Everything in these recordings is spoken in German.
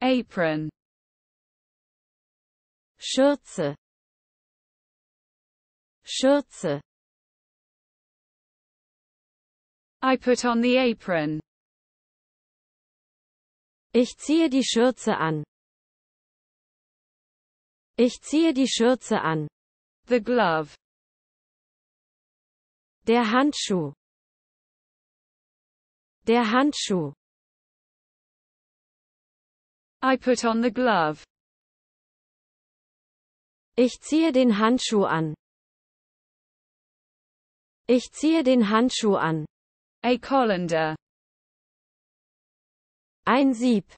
apron Schürze Schürze I put on the apron Ich ziehe die Schürze an Ich ziehe die Schürze an The glove Der Handschuh Der Handschuh I put on the glove. Ich ziehe den Handschuh an. Ich ziehe den Handschuh an. A colander. Ein Sieb.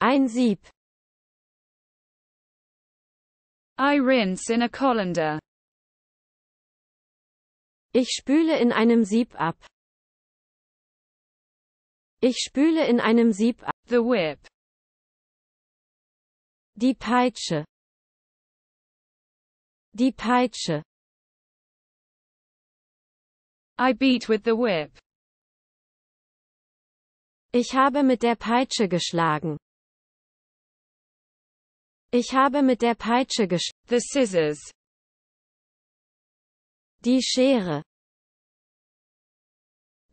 Ein Sieb. I rinse in a colander. Ich spüle in einem Sieb ab. Ich spüle in einem Sieb ab. The whip. Die Peitsche. Die Peitsche. I beat with the whip. Ich habe mit der Peitsche geschlagen. Ich habe mit der Peitsche gesch... The scissors. Die Schere.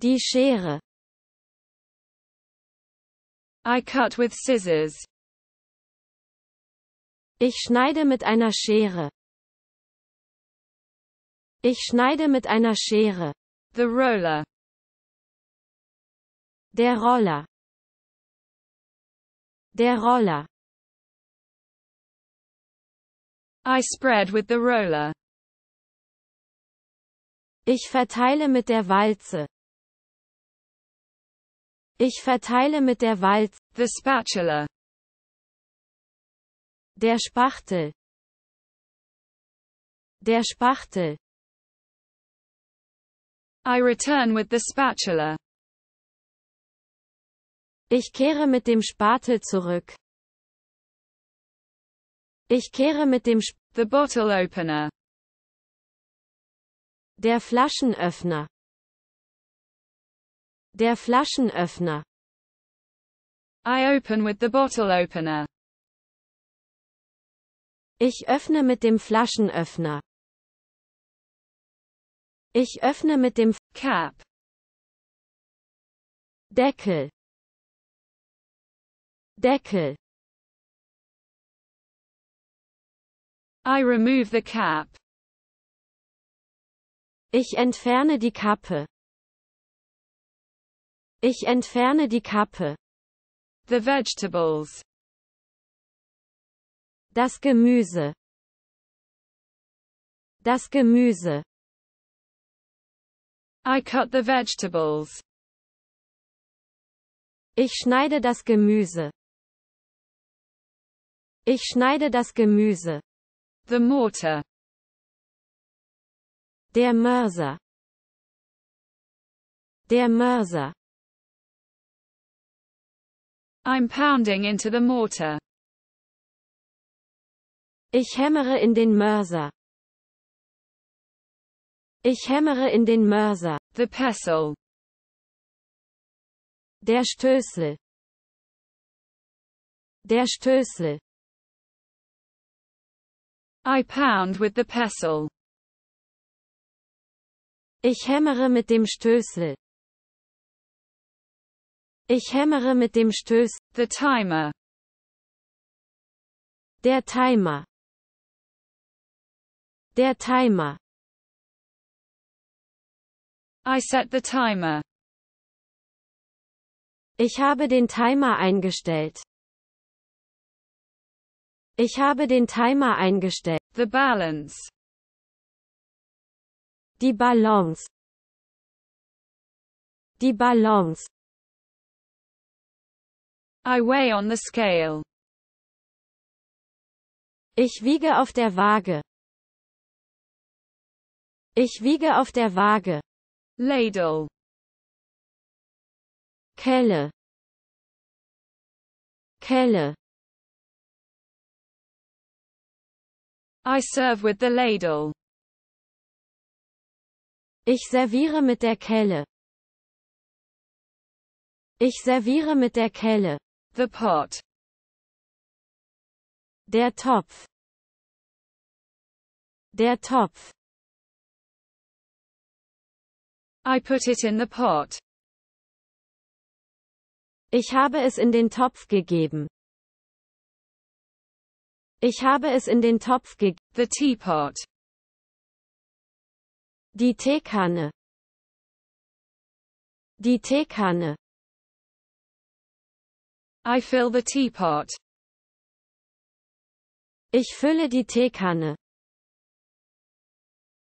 Die Schere. I cut with scissors. Ich schneide mit einer Schere. Ich schneide mit einer Schere. The roller. Der Roller. Der Roller. I spread with the roller. Ich verteile mit der Walze. Ich verteile mit der Walz. The spatula. Der Spachtel. Der Spachtel. I return with the spatula. Ich kehre mit dem Spatel zurück. Ich kehre mit dem Sp The bottle opener. Der Flaschenöffner. Der Flaschenöffner. I open with the bottle opener. Ich öffne mit dem Flaschenöffner. Ich öffne mit dem Cap. Deckel. Deckel. I remove the cap. Ich entferne die Kappe. Ich entferne die Kappe. The vegetables. Das Gemüse. Das Gemüse. I cut the vegetables. Ich schneide das Gemüse. Ich schneide das Gemüse. The mortar. Der Mörser. Der Mörser. I'm pounding into the mortar. Ich hämmere in den Mörser. Ich hämmere in den Mörser. The pestle. Der Stößel. Der Stößel. I pound with the pestle. Ich hämmere mit dem Stößel. Ich hämmere mit dem Stöß. The timer. Der Timer. Der Timer. I set the timer. Ich habe den Timer eingestellt. Ich habe den Timer eingestellt. The balance. Die Balance. Die Balance. I weigh on the scale. Ich wiege auf der Waage. Ich wiege auf der Waage. Ladle. Kelle. Kelle. I serve with the ladle. Ich serviere mit der Kelle. Ich serviere mit der Kelle. The pot. Der Topf. Der Topf. I put it in the pot. Ich habe es in den Topf gegeben. Ich habe es in den Topf gegeben. The teapot. Die Teekanne. Die Teekanne. I fill the teapot. Ich fülle die Teekanne.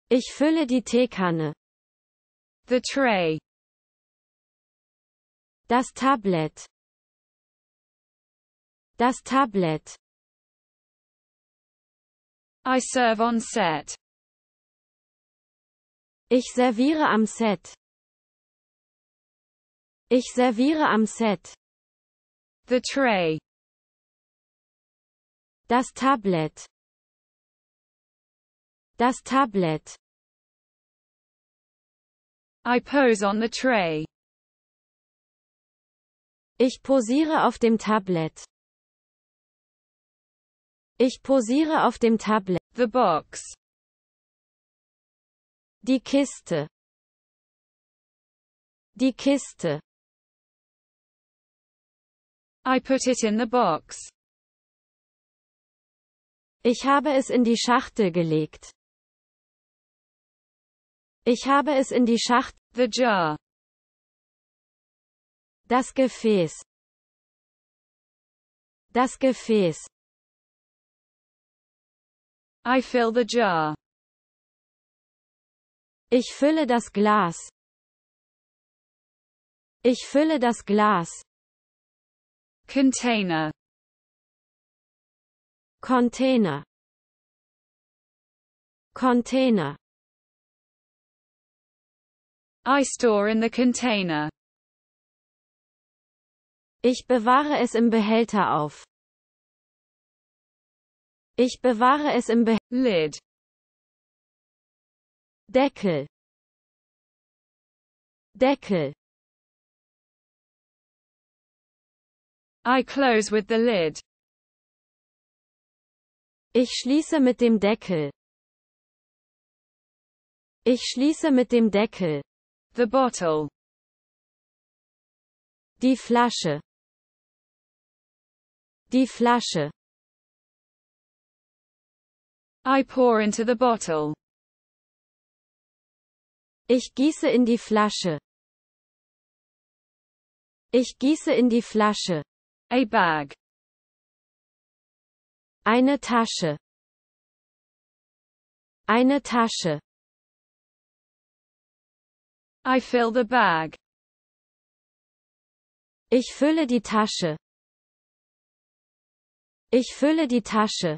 Ich fülle die Teekanne. The tray. Das Tablet. Das Tablet. I serve on set. Ich serviere am Set. Ich serviere am Set. The tray. Das Tablet. Das Tablet. I pose on the tray. Ich posiere auf dem Tablet. Ich posiere auf dem Tablet. The box. Die Kiste. Die Kiste. I put it in the box. Ich habe es in die Schachtel gelegt. Ich habe es in die Schacht, the jar. Das Gefäß. Das Gefäß. I fill the jar. Ich fülle das Glas. Ich fülle das Glas. Container Container Container I store in the container. Ich bewahre es im Behälter auf. Ich bewahre es im Be Lid. Deckel. Deckel. I close with the lid. Ich schließe mit dem Deckel. Ich schließe mit dem Deckel. The bottle. Die Flasche. Die Flasche. I pour into the bottle. Ich gieße in die Flasche. Ich gieße in die Flasche. A bag. Eine Tasche. Eine Tasche. I fill the bag. Ich fülle die Tasche. Ich fülle die Tasche.